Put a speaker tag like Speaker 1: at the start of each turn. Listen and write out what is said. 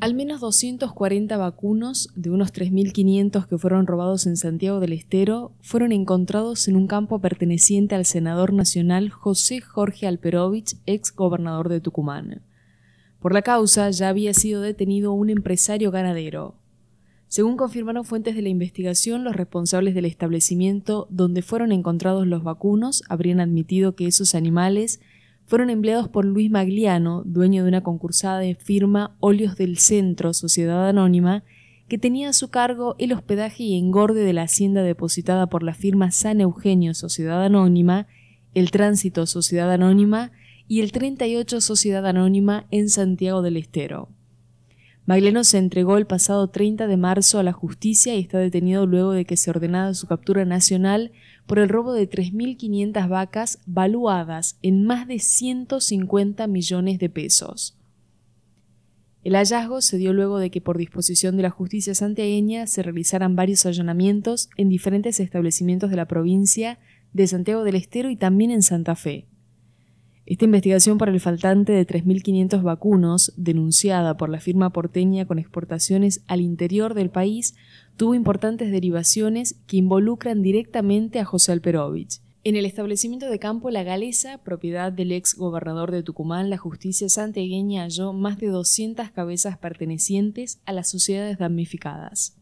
Speaker 1: Al menos 240 vacunos de unos 3.500 que fueron robados en Santiago del Estero fueron encontrados en un campo perteneciente al senador nacional José Jorge Alperovich, ex gobernador de Tucumán. Por la causa ya había sido detenido un empresario ganadero. Según confirmaron fuentes de la investigación, los responsables del establecimiento donde fueron encontrados los vacunos habrían admitido que esos animales fueron empleados por Luis Magliano, dueño de una concursada de firma Óleos del Centro, Sociedad Anónima, que tenía a su cargo el hospedaje y engorde de la hacienda depositada por la firma San Eugenio, Sociedad Anónima, el Tránsito, Sociedad Anónima, y el 38 Sociedad Anónima en Santiago del Estero. Magleno se entregó el pasado 30 de marzo a la justicia y está detenido luego de que se ordenara su captura nacional por el robo de 3.500 vacas valuadas en más de 150 millones de pesos. El hallazgo se dio luego de que por disposición de la justicia santiagueña se realizaran varios allanamientos en diferentes establecimientos de la provincia de Santiago del Estero y también en Santa Fe. Esta investigación por el faltante de 3.500 vacunos, denunciada por la firma porteña con exportaciones al interior del país, tuvo importantes derivaciones que involucran directamente a José Alperovich. En el establecimiento de campo La Galesa, propiedad del ex gobernador de Tucumán, la justicia santiagueña halló más de 200 cabezas pertenecientes a las sociedades damnificadas.